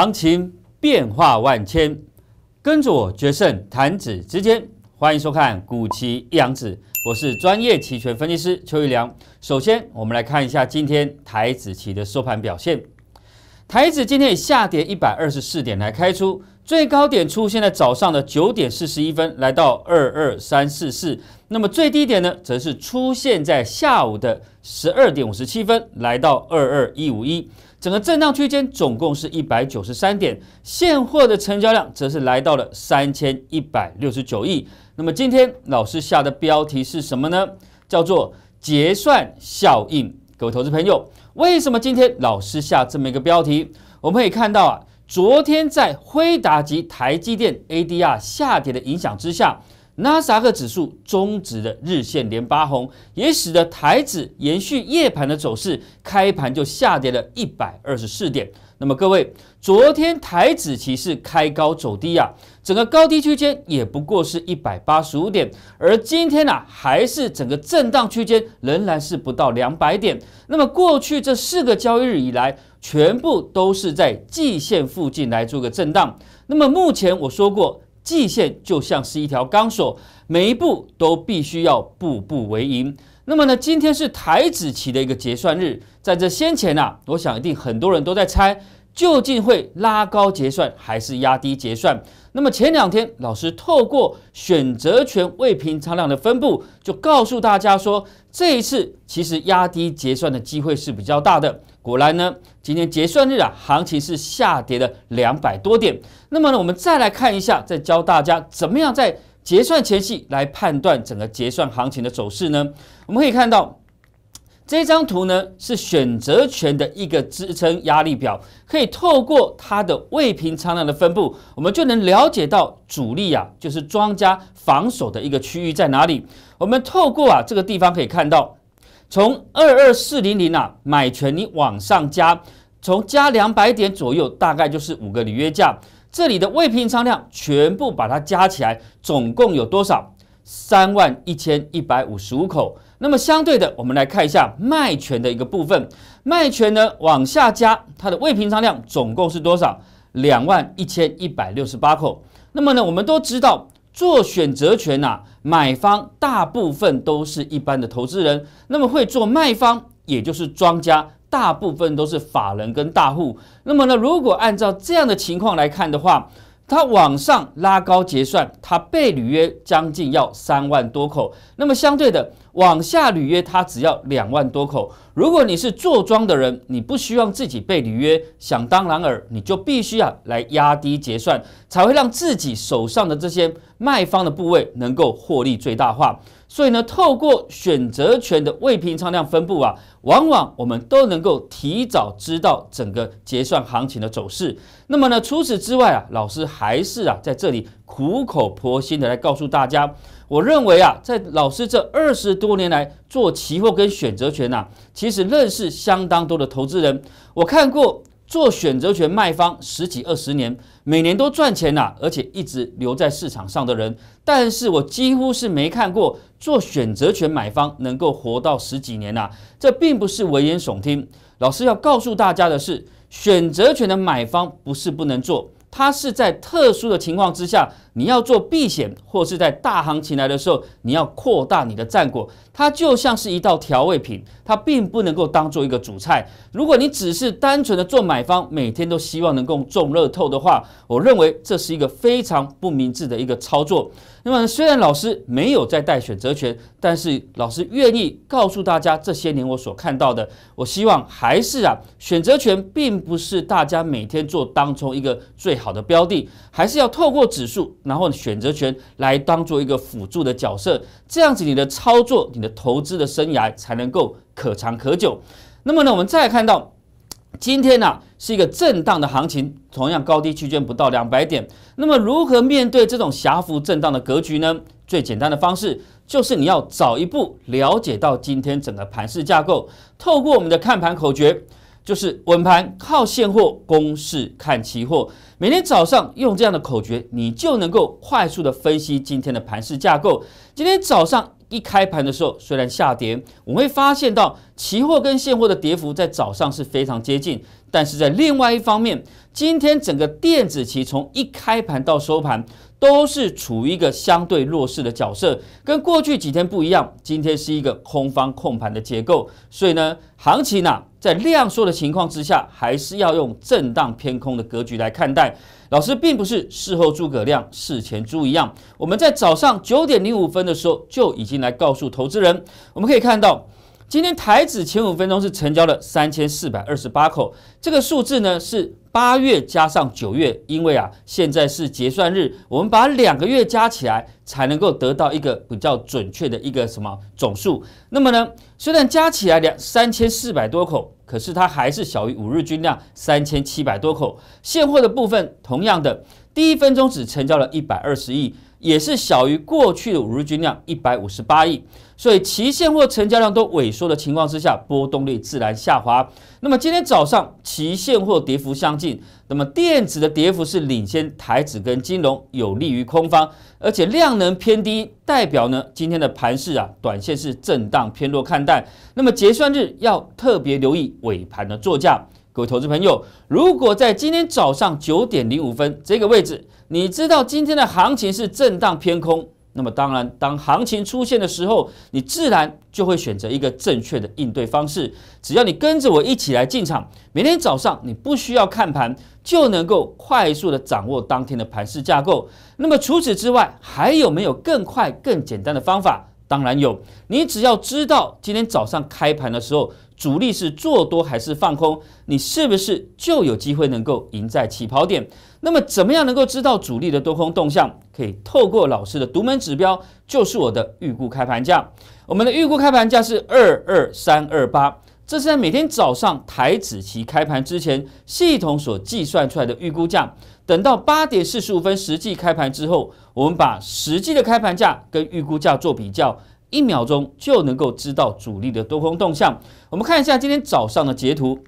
行情变化万千，跟着我决胜弹指之间。欢迎收看股期一阳指，我是专业期权分析师邱玉良。首先，我们来看一下今天台子期的收盘表现。台子今天以下跌一百二十四点来开出，最高点出现在早上的九点四十一分，来到二二三四四。那么最低点呢，则是出现在下午的十二点五十七分，来到二二一五一。整个震荡区间总共是一百九十三点，现货的成交量则是来到了三千一百六十九亿。那么今天老师下的标题是什么呢？叫做结算效应。各位投资朋友，为什么今天老师下这么一个标题？我们可以看到啊，昨天在辉达及台积电 ADR 下跌的影响之下。纳斯达克指数终止的日线连八红，也使得台指延续夜盘的走势，开盘就下跌了一百二十四点。那么各位，昨天台指其实开高走低啊，整个高低区间也不过是一百八十五点，而今天呢，还是整个震荡区间仍然是不到两百点。那么过去这四个交易日以来，全部都是在季线附近来做个震荡。那么目前我说过。季线就像是一条钢索，每一步都必须要步步为营。那么呢，今天是台子期的一个结算日，在这先前呐，我想一定很多人都在猜。究竟会拉高结算还是压低结算？那么前两天老师透过选择权未平仓量的分布，就告诉大家说，这一次其实压低结算的机会是比较大的。果然呢，今天结算日啊，行情是下跌了两百多点。那么呢，我们再来看一下，再教大家怎么样在结算前夕来判断整个结算行情的走势呢？我们可以看到。这张图呢是选择权的一个支撑压力表，可以透过它的未平仓量的分布，我们就能了解到主力啊，就是庄家防守的一个区域在哪里。我们透过啊这个地方可以看到，从二二四零零啊买权，你往上加，从加两百点左右，大概就是五个履约价。这里的未平仓量全部把它加起来，总共有多少？三万一千一百五十五口。那么相对的，我们来看一下卖权的一个部分。卖权呢，往下加，它的未平仓量总共是多少？两万一千一百六十八口。那么呢，我们都知道做选择权呐，买方大部分都是一般的投资人。那么会做卖方，也就是庄家，大部分都是法人跟大户。那么呢，如果按照这样的情况来看的话，它往上拉高结算，它被履约将近要三万多口；那么相对的往下履约，它只要两万多口。如果你是做庄的人，你不希望自己被履约，想当然尔，你就必须啊来压低结算，才会让自己手上的这些卖方的部位能够获利最大化。所以呢，透过选择权的未平仓量分布啊，往往我们都能够提早知道整个结算行情的走势。那么呢，除此之外啊，老师还是啊在这里苦口婆心的来告诉大家，我认为啊，在老师这二十多年来做期货跟选择权呐，其实认识相当多的投资人，我看过。做选择权卖方十几二十年，每年都赚钱呐，而且一直留在市场上的人，但是我几乎是没看过做选择权买方能够活到十几年呐。这并不是危言耸听，老师要告诉大家的是，选择权的买方不是不能做。它是在特殊的情况之下，你要做避险，或是在大行情来的时候，你要扩大你的战果。它就像是一道调味品，它并不能够当做一个主菜。如果你只是单纯的做买方，每天都希望能够中乐透的话，我认为这是一个非常不明智的一个操作。那么虽然老师没有再带选择权，但是老师愿意告诉大家这些年我所看到的。我希望还是啊，选择权并不是大家每天做当中一个最好的标的，还是要透过指数，然后选择权来当做一个辅助的角色。这样子你的操作，你的投资的生涯才能够可长可久。那么呢，我们再看到。今天呢是一个震荡的行情，同样高低区间不到两百点。那么如何面对这种狭幅震荡的格局呢？最简单的方式就是你要早一步了解到今天整个盘市架构。透过我们的看盘口诀，就是稳盘靠现货，公式看期货。每天早上用这样的口诀，你就能够快速的分析今天的盘市架构。今天早上。一开盘的时候虽然下跌，我们会发现到期货跟现货的跌幅在早上是非常接近，但是在另外一方面，今天整个电子期从一开盘到收盘都是处于一个相对弱势的角色，跟过去几天不一样，今天是一个空方控盘的结构，所以呢，行情呢在量缩的情况之下，还是要用震荡偏空的格局来看待。老师并不是事后诸葛亮，事前猪一样。我们在早上九点零五分的时候就已经来告诉投资人，我们可以看到。今天台指前五分钟是成交了三千四百二十八口，这个数字呢是八月加上九月，因为啊现在是结算日，我们把两个月加起来才能够得到一个比较准确的一个什么总数。那么呢，虽然加起来两三千四百多口，可是它还是小于五日均量三千七百多口。现货的部分，同样的第一分钟只成交了一百二十亿，也是小于过去的五日均量一百五十八亿。所以期现货成交量都萎缩的情况之下，波动率自然下滑。那么今天早上期现货跌幅相近，那么电子的跌幅是领先台指跟金融，有利于空方，而且量能偏低，代表呢今天的盘势啊，短线是震荡偏弱看淡。那么结算日要特别留意尾盘的作价。各位投资朋友，如果在今天早上九点零五分这个位置，你知道今天的行情是震荡偏空。那么当然，当行情出现的时候，你自然就会选择一个正确的应对方式。只要你跟着我一起来进场，每天早上你不需要看盘，就能够快速的掌握当天的盘势架构。那么除此之外，还有没有更快、更简单的方法？当然有，你只要知道今天早上开盘的时候。主力是做多还是放空，你是不是就有机会能够赢在起跑点？那么，怎么样能够知道主力的多空动向？可以透过老师的独门指标，就是我的预估开盘价。我们的预估开盘价是二二三二八，这是在每天早上台子期开盘之前，系统所计算出来的预估价。等到八点四十五分实际开盘之后，我们把实际的开盘价跟预估价做比较。一秒钟就能够知道主力的多空动向。我们看一下今天早上的截图。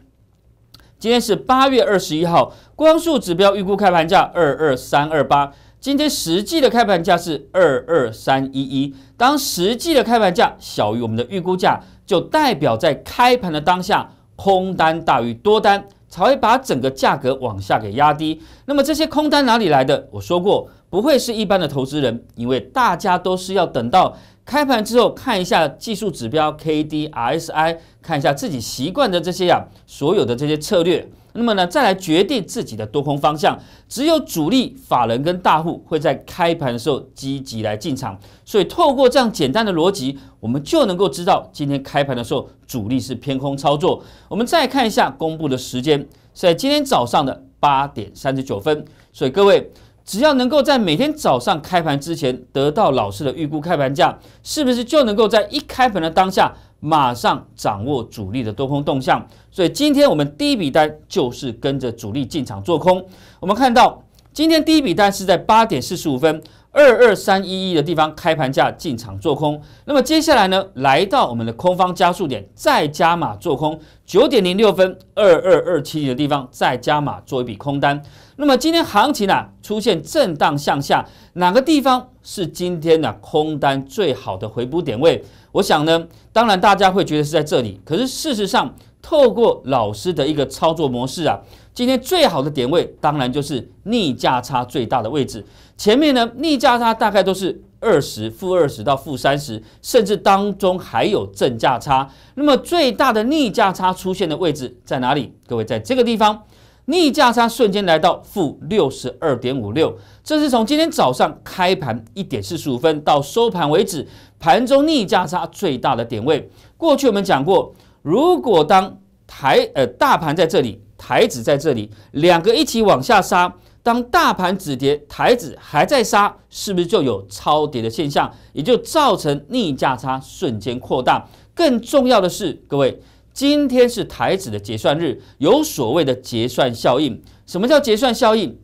今天是八月二十一号，光速指标预估开盘价二二三二八，今天实际的开盘价是二二三一一。当实际的开盘价小于我们的预估价，就代表在开盘的当下，空单大于多单，才会把整个价格往下给压低。那么这些空单哪里来的？我说过。不会是一般的投资人，因为大家都是要等到开盘之后看一下技术指标 K D R S I，看一下自己习惯的这些呀，所有的这些策略，那么呢，再来决定自己的多空方向。只有主力法人跟大户会在开盘的时候积极来进场，所以透过这样简单的逻辑，我们就能够知道今天开盘的时候主力是偏空操作。我们再看一下公布的时间，在今天早上的八点三十九分，所以各位。只要能够在每天早上开盘之前得到老师的预估开盘价，是不是就能够在一开盘的当下马上掌握主力的多空动向？所以今天我们第一笔单就是跟着主力进场做空。我们看到今天第一笔单是在八点四十五分。二二三一一的地方开盘价进场做空，那么接下来呢，来到我们的空方加速点再加码做空九点零六分二二二七的地方再加码做一笔空单。那么今天行情呢出现震荡向下，哪个地方是今天呢空单最好的回补点位？我想呢，当然大家会觉得是在这里，可是事实上。透过老师的一个操作模式啊，今天最好的点位当然就是逆价差最大的位置。前面呢，逆价差大概都是二十、负二十到负三十，甚至当中还有正价差。那么最大的逆价差出现的位置在哪里？各位在这个地方，逆价差瞬间来到负六十二点五六，这是从今天早上开盘一点四十五分到收盘为止，盘中逆价差最大的点位。过去我们讲过。如果当台呃大盘在这里，台指在这里，两个一起往下杀，当大盘止跌，台指还在杀，是不是就有超跌的现象？也就造成逆价差瞬间扩大。更重要的是，各位，今天是台指的结算日，有所谓的结算效应。什么叫结算效应？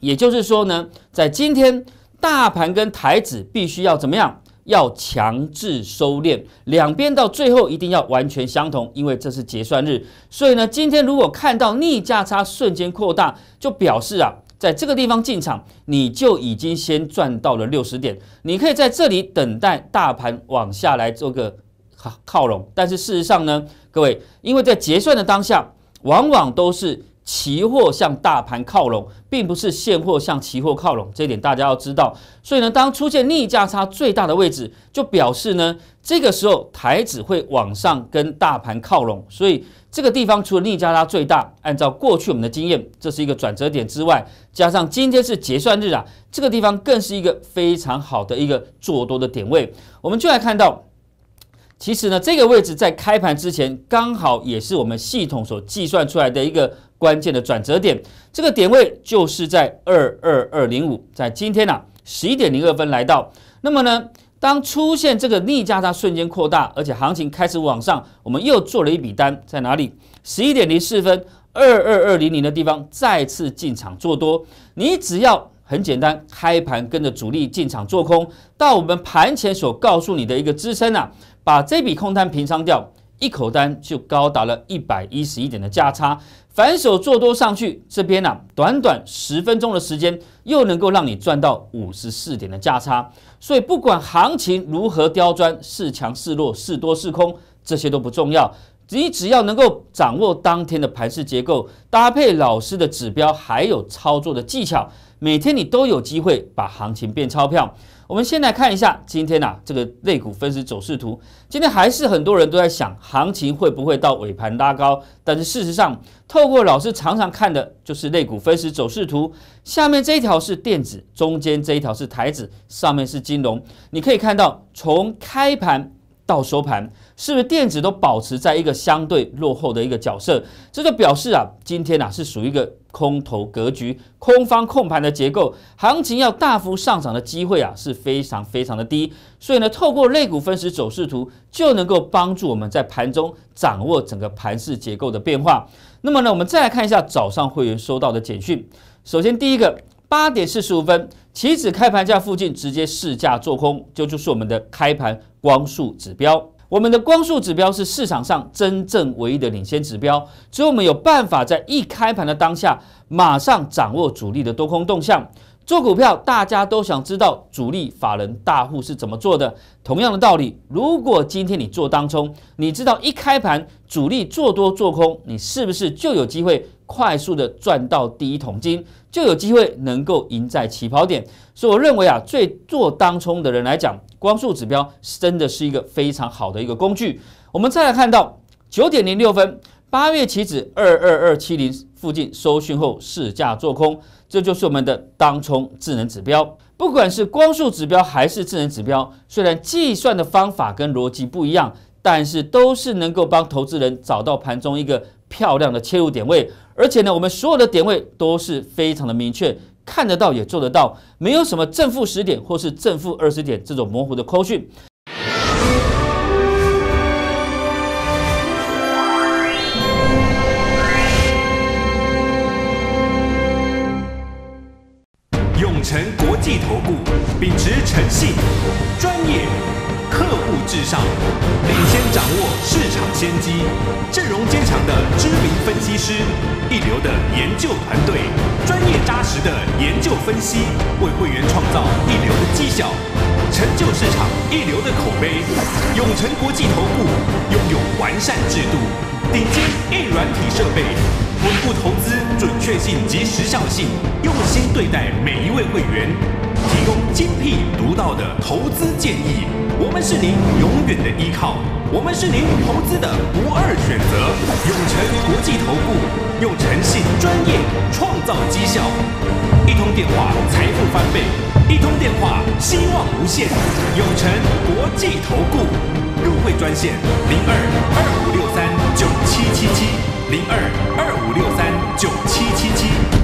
也就是说呢，在今天大盘跟台指必须要怎么样？要强制收敛，两边到最后一定要完全相同，因为这是结算日。所以呢，今天如果看到逆价差瞬间扩大，就表示啊，在这个地方进场，你就已经先赚到了六十点。你可以在这里等待大盘往下来做个靠靠拢。但是事实上呢，各位，因为在结算的当下，往往都是。期货向大盘靠拢，并不是现货向期货靠拢，这一点大家要知道。所以呢，当出现逆价差最大的位置，就表示呢，这个时候台指会往上跟大盘靠拢。所以这个地方除了逆价差最大，按照过去我们的经验，这是一个转折点之外，加上今天是结算日啊，这个地方更是一个非常好的一个做多的点位。我们就来看到。其实呢，这个位置在开盘之前刚好也是我们系统所计算出来的一个关键的转折点。这个点位就是在二二二零五，在今天呢十一点零二分来到。那么呢，当出现这个逆价差瞬间扩大，而且行情开始往上，我们又做了一笔单在哪里？十一点零四分二二二零零的地方再次进场做多。你只要很简单，开盘跟着主力进场做空，到我们盘前所告诉你的一个支撑啊，把这笔空单平仓掉，一口单就高达了一百一十一点的价差，反手做多上去，这边呢，短短十分钟的时间，又能够让你赚到五十四点的价差。所以不管行情如何刁钻，是强是弱，是多是空，这些都不重要。你只要能够掌握当天的盘式结构，搭配老师的指标，还有操作的技巧，每天你都有机会把行情变钞票。我们先来看一下今天呐，这个类股分时走势图。今天还是很多人都在想，行情会不会到尾盘拉高？但是事实上，透过老师常常看的就是类股分时走势图。下面这一条是电子，中间这一条是台子，上面是金融。你可以看到，从开盘到收盘。是不是电子都保持在一个相对落后的一个角色？这就表示啊，今天啊是属于一个空头格局，空方控盘的结构，行情要大幅上涨的机会啊是非常非常的低。所以呢，透过类股分时走势图就能够帮助我们在盘中掌握整个盘势结构的变化。那么呢，我们再来看一下早上会员收到的简讯。首先第一个，八点四十五分，期指开盘价附近直接试价做空，就就是我们的开盘光速指标。我们的光速指标是市场上真正唯一的领先指标，只有我们有办法在一开盘的当下马上掌握主力的多空动向。做股票，大家都想知道主力法人大户是怎么做的。同样的道理，如果今天你做当冲，你知道一开盘主力做多做空，你是不是就有机会快速的赚到第一桶金，就有机会能够赢在起跑点？所以我认为啊，最做当冲的人来讲，光速指标真的是一个非常好的一个工具。我们再来看到九点零六分，八月起止二二二七零。附近收讯后试价做空，这就是我们的当冲智能指标。不管是光速指标还是智能指标，虽然计算的方法跟逻辑不一样，但是都是能够帮投资人找到盘中一个漂亮的切入点位。而且呢，我们所有的点位都是非常的明确，看得到也做得到，没有什么正负十点或是正负二十点这种模糊的扣讯。头部秉持诚信、专业、客户至上，领先掌握市场先机，阵容坚强的知名分析师，一流的研究团队，专业扎实的研究分析，为会员创造一流的绩效，成就市场一流的口碑。永诚国际头部拥有完善制度，顶尖硬软体设备，稳固投资准确性及时效性，用心对待每一位会员。提供精辟独到的投资建议，我们是您永远的依靠，我们是您投资的不二选择。永诚国际投顾，用诚信专业创造绩效，一通电话财富翻倍，一通电话希望无限。永诚国际投顾入会专线：零二二五六三九七七七，零二二五六三九七七七。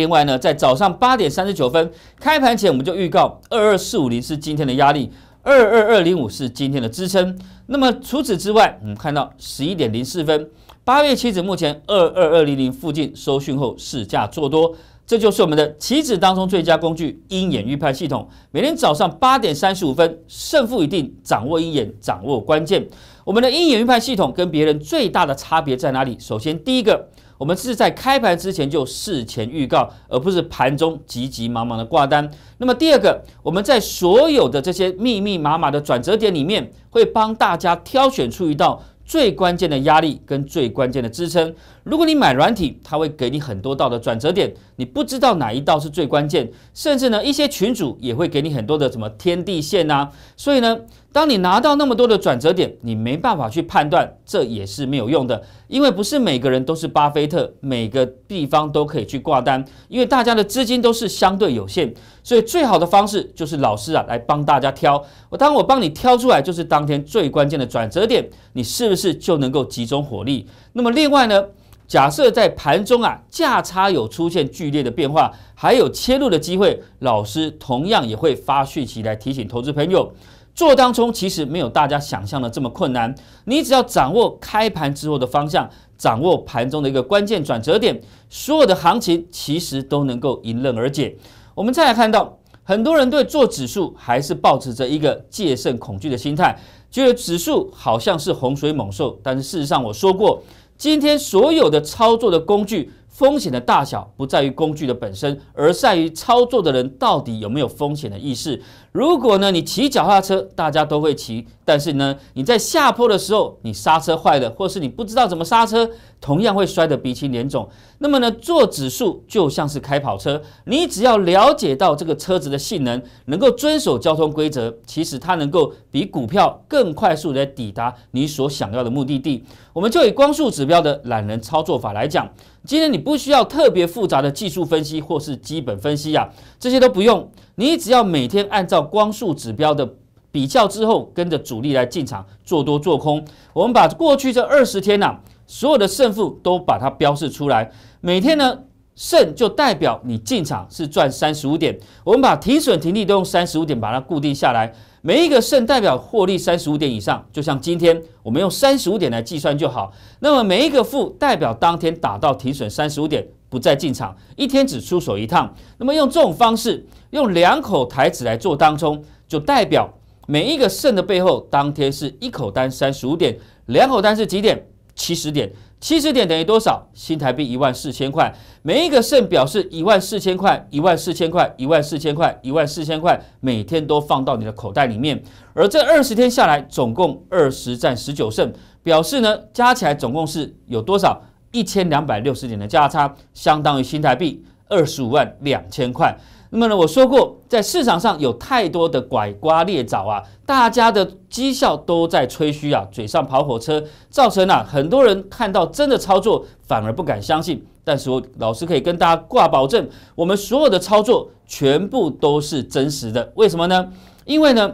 另外呢，在早上八点三十九分开盘前，我们就预告二二四五零是今天的压力，二二二零五是今天的支撑。那么除此之外，我们看到十一点零四分，八月期指目前二二二零零附近收讯后市价做多。这就是我们的期指当中最佳工具鹰眼预判系统，每天早上八点三十五分，胜负一定掌握鹰眼，掌握关键。我们的鹰眼预判系统跟别人最大的差别在哪里？首先第一个。我们是在开盘之前就事前预告，而不是盘中急急忙忙的挂单。那么第二个，我们在所有的这些密密麻麻的转折点里面，会帮大家挑选出一道最关键的压力跟最关键的支撑。如果你买软体，它会给你很多道的转折点，你不知道哪一道是最关键。甚至呢，一些群主也会给你很多的什么天地线呐。所以呢，当你拿到那么多的转折点，你没办法去判断，这也是没有用的。因为不是每个人都是巴菲特，每个地方都可以去挂单，因为大家的资金都是相对有限。所以最好的方式就是老师啊来帮大家挑。我当我帮你挑出来，就是当天最关键的转折点，你是不是就能够集中火力？那么另外呢？假设在盘中啊价差有出现剧烈的变化，还有切入的机会，老师同样也会发讯息来提醒投资朋友。做当中其实没有大家想象的这么困难，你只要掌握开盘之后的方向，掌握盘中的一个关键转折点，所有的行情其实都能够迎刃而解。我们再来看到，很多人对做指数还是抱持着一个戒慎恐惧的心态，觉得指数好像是洪水猛兽，但是事实上我说过。今天所有的操作的工具，风险的大小不在于工具的本身，而在于操作的人到底有没有风险的意识。如果呢，你骑脚踏车，大家都会骑，但是呢，你在下坡的时候，你刹车坏了，或是你不知道怎么刹车，同样会摔得鼻青脸肿。那么呢，做指数就像是开跑车，你只要了解到这个车子的性能，能够遵守交通规则，其实它能够比股票更快速地抵达你所想要的目的地。我们就以光速指标的懒人操作法来讲，今天你不需要特别复杂的技术分析或是基本分析呀，这些都不用。你只要每天按照光速指标的比较之后，跟着主力来进场做多做空。我们把过去这二十天呐，所有的胜负都把它标示出来。每天呢，胜就代表你进场是赚三十五点。我们把停损停利都用三十五点把它固定下来。每一个胜代表获利三十五点以上，就像今天我们用三十五点来计算就好。那么每一个负代表当天打到停损三十五点。不再进场，一天只出手一趟。那么用这种方式，用两口台子来做当中，就代表每一个胜的背后，当天是一口单三十五点，两口单是几点？七十点，七十点等于多少？新台币一万四千块。每一个胜表示一万四千块，一万四千块，一万四千块，一万四千块，每天都放到你的口袋里面。而这二十天下来，总共二十战十九胜，表示呢，加起来总共是有多少？一千两百六十点的价差，相当于新台币二十五万两千块。那么呢，我说过，在市场上有太多的拐瓜裂枣啊，大家的绩效都在吹嘘啊，嘴上跑火车，造成啊很多人看到真的操作反而不敢相信。但是我老师可以跟大家挂保证，我们所有的操作全部都是真实的。为什么呢？因为呢，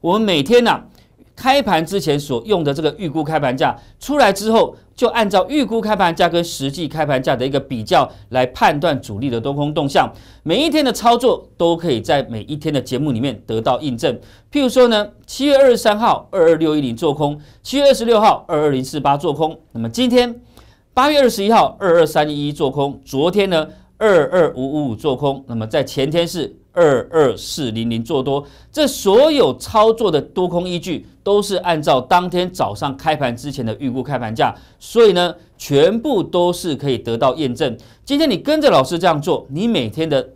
我们每天呢。开盘之前所用的这个预估开盘价出来之后，就按照预估开盘价跟实际开盘价的一个比较来判断主力的多空动向。每一天的操作都可以在每一天的节目里面得到印证。譬如说呢，七月二十三号二二六一零做空，七月二十六号二二零四八做空。那么今天八月二十一号二二三一一做空，昨天呢二二五五五做空。那么在前天是。二二四零零做多，这所有操作的多空依据都是按照当天早上开盘之前的预估开盘价，所以呢，全部都是可以得到验证。今天你跟着老师这样做，你每天的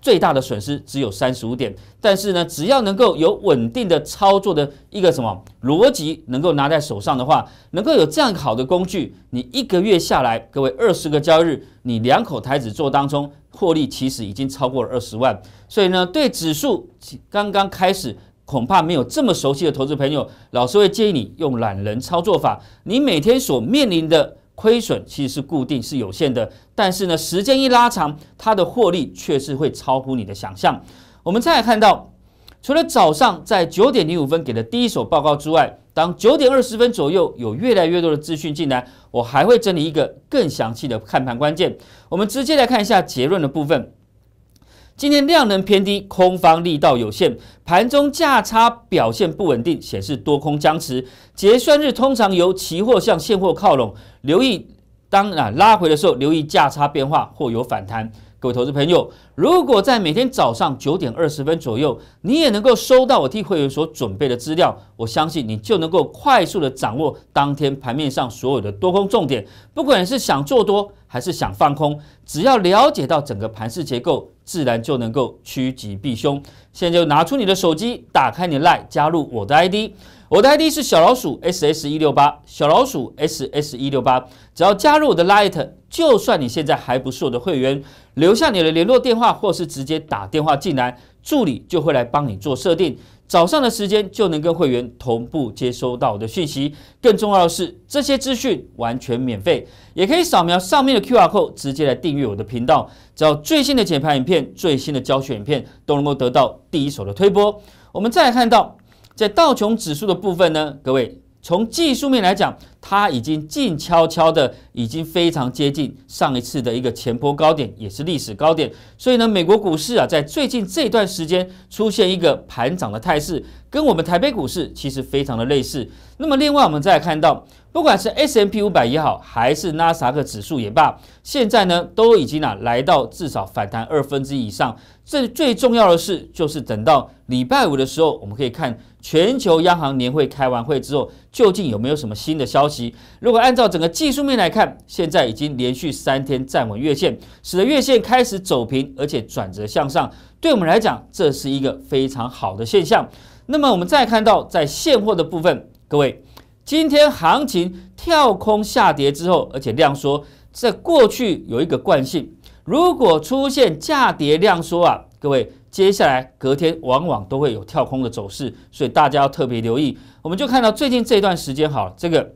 最大的损失只有三十五点，但是呢，只要能够有稳定的操作的一个什么逻辑能够拿在手上的话，能够有这样好的工具，你一个月下来，各位二十个交易日，你两口台子做当中。获利其实已经超过了二十万，所以呢，对指数刚刚开始，恐怕没有这么熟悉的投资朋友，老师会建议你用懒人操作法。你每天所面临的亏损其实是固定是有限的，但是呢，时间一拉长，它的获利却是会超乎你的想象。我们再来看到。除了早上在九点零五分给的第一手报告之外，当九点二十分左右有越来越多的资讯进来，我还会整理一个更详细的看盘关键。我们直接来看一下结论的部分。今天量能偏低，空方力道有限，盘中价差表现不稳定，显示多空僵持。结算日通常由期货向现货靠拢，留意当啊拉回的时候，留意价差变化或有反弹。各位投资朋友，如果在每天早上九点二十分左右，你也能够收到我替会员所准备的资料，我相信你就能够快速的掌握当天盘面上所有的多空重点。不管是想做多还是想放空，只要了解到整个盘式结构，自然就能够趋吉避凶。现在就拿出你的手机，打开你的 LINE，加入我的 ID。我的 ID 是小老鼠 ss 一六八，小老鼠 ss 一六八。只要加入我的 Lite，就算你现在还不是我的会员，留下你的联络电话，或是直接打电话进来，助理就会来帮你做设定。早上的时间就能跟会员同步接收到我的讯息。更重要的是，这些资讯完全免费，也可以扫描上面的 QR Code 直接来订阅我的频道。只要最新的简盘影片、最新的教学影片，都能够得到第一手的推播。我们再来看到。在道琼指数的部分呢，各位从技术面来讲，它已经静悄悄的，已经非常接近上一次的一个前波高点，也是历史高点。所以呢，美国股市啊，在最近这段时间出现一个盘涨的态势，跟我们台北股市其实非常的类似。那么，另外我们再看到，不管是 S M P 五百也好，还是纳斯达克指数也罢，现在呢都已经啊来到至少反弹二分之以上。最最重要的是，就是等到。礼拜五的时候，我们可以看全球央行年会开完会之后，究竟有没有什么新的消息？如果按照整个技术面来看，现在已经连续三天站稳月线，使得月线开始走平，而且转折向上，对我们来讲，这是一个非常好的现象。那么我们再看到在现货的部分，各位今天行情跳空下跌之后，而且量缩，在过去有一个惯性，如果出现价跌量缩啊，各位。接下来隔天往往都会有跳空的走势，所以大家要特别留意。我们就看到最近这段时间，好，这个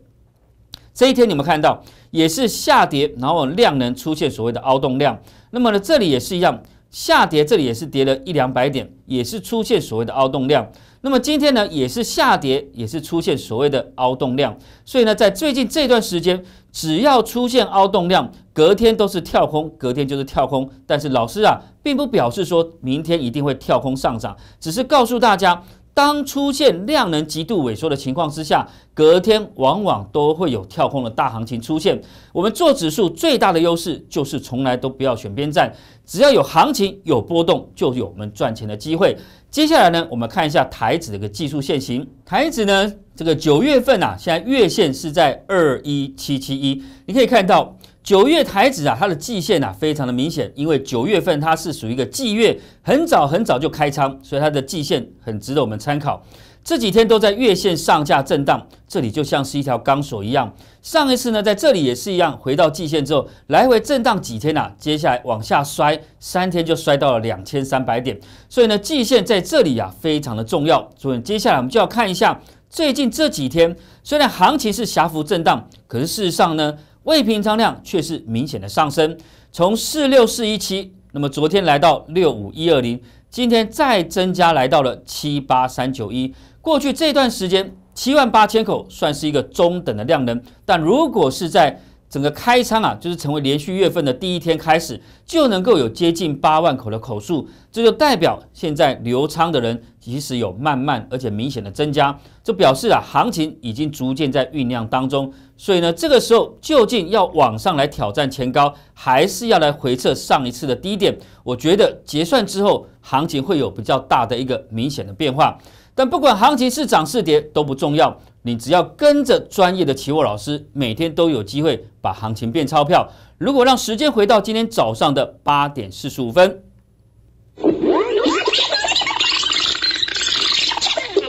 这一天你们看到也是下跌，然后量能出现所谓的凹动量。那么呢，这里也是一样，下跌这里也是跌了一两百点，也是出现所谓的凹动量。那么今天呢，也是下跌，也是出现所谓的凹动量。所以呢，在最近这段时间。只要出现凹动量，隔天都是跳空，隔天就是跳空。但是老师啊，并不表示说明天一定会跳空上涨，只是告诉大家，当出现量能极度萎缩的情况之下，隔天往往都会有跳空的大行情出现。我们做指数最大的优势就是从来都不要选边站，只要有行情有波动，就有我们赚钱的机会。接下来呢，我们看一下台指的一个技术线型。台指呢？这个九月份啊，现在月线是在二一七七一。你可以看到九月台指啊，它的季线啊非常的明显，因为九月份它是属于一个季月，很早很早就开仓，所以它的季线很值得我们参考。这几天都在月线上下震荡，这里就像是一条钢索一样。上一次呢，在这里也是一样，回到季线之后，来回震荡几天呐，接下来往下摔三天就摔到了两千三百点。所以呢，季线在这里啊非常的重要。所以接下来我们就要看一下。最近这几天，虽然行情是狭幅震荡，可是事实上呢，未平仓量却是明显的上升，从四六四一七，那么昨天来到六五一二零，今天再增加来到了七八三九一。过去这段时间，七万八千口算是一个中等的量能，但如果是在整个开仓啊，就是成为连续月份的第一天开始，就能够有接近八万口的口数，这就代表现在留仓的人其实有慢慢而且明显的增加，这表示啊，行情已经逐渐在酝酿当中。所以呢，这个时候究竟要往上来挑战前高，还是要来回测上一次的低点？我觉得结算之后，行情会有比较大的一个明显的变化。但不管行情是涨是跌都不重要。你只要跟着专业的期货老师，每天都有机会把行情变钞票。如果让时间回到今天早上的八点四十五分，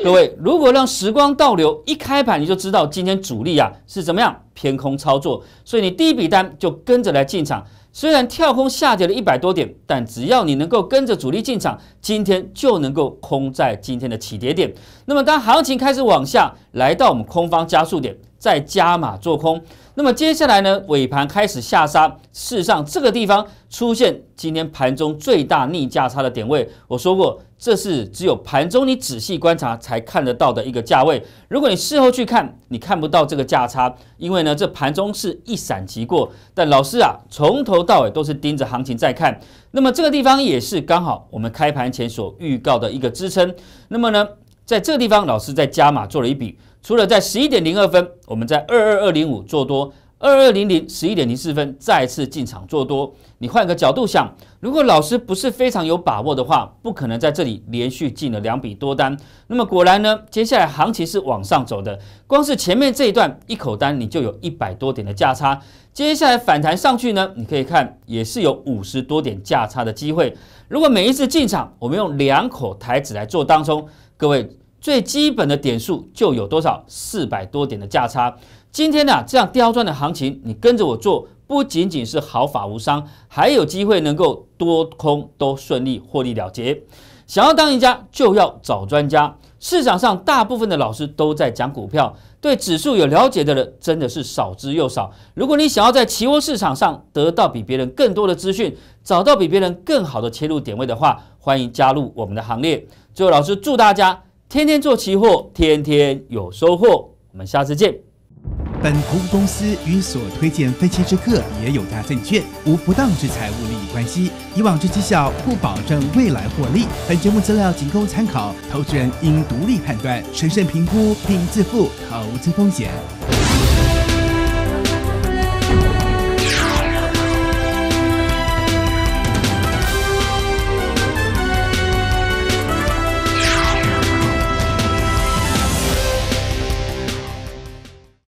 各位，如果让时光倒流，一开盘你就知道今天主力啊是怎么样偏空操作，所以你第一笔单就跟着来进场。虽然跳空下跌了一百多点，但只要你能够跟着主力进场，今天就能够空在今天的起跌点。那么，当行情开始往下来到我们空方加速点。在加码做空，那么接下来呢？尾盘开始下杀，事实上这个地方出现今天盘中最大逆价差的点位。我说过，这是只有盘中你仔细观察才看得到的一个价位。如果你事后去看，你看不到这个价差，因为呢，这盘中是一闪即过。但老师啊，从头到尾都是盯着行情在看，那么这个地方也是刚好我们开盘前所预告的一个支撑。那么呢，在这个地方，老师在加码做了一笔。除了在十一点零二分，我们在二二二零五做多，二二零零十一点零四分再次进场做多。你换个角度想，如果老师不是非常有把握的话，不可能在这里连续进了两笔多单。那么果然呢，接下来行情是往上走的。光是前面这一段一口单你就有一百多点的价差，接下来反弹上去呢，你可以看也是有五十多点价差的机会。如果每一次进场，我们用两口台子来做当中，各位。最基本的点数就有多少四百多点的价差。今天呢这样刁钻的行情，你跟着我做，不仅仅是毫发无伤，还有机会能够多空都顺利获利了结。想要当赢家，就要找专家。市场上大部分的老师都在讲股票，对指数有了解的人真的是少之又少。如果你想要在期货市场上得到比别人更多的资讯，找到比别人更好的切入点位的话，欢迎加入我们的行列。最后，老师祝大家。天天做期货，天天有收获。我们下次见。本投公司与所推荐分期之客也有大证券无不当之财务利益关系。以往之绩效不保证未来获利。本节目资料仅供参考，投资人应独立判断、审慎评估并自负投资风险。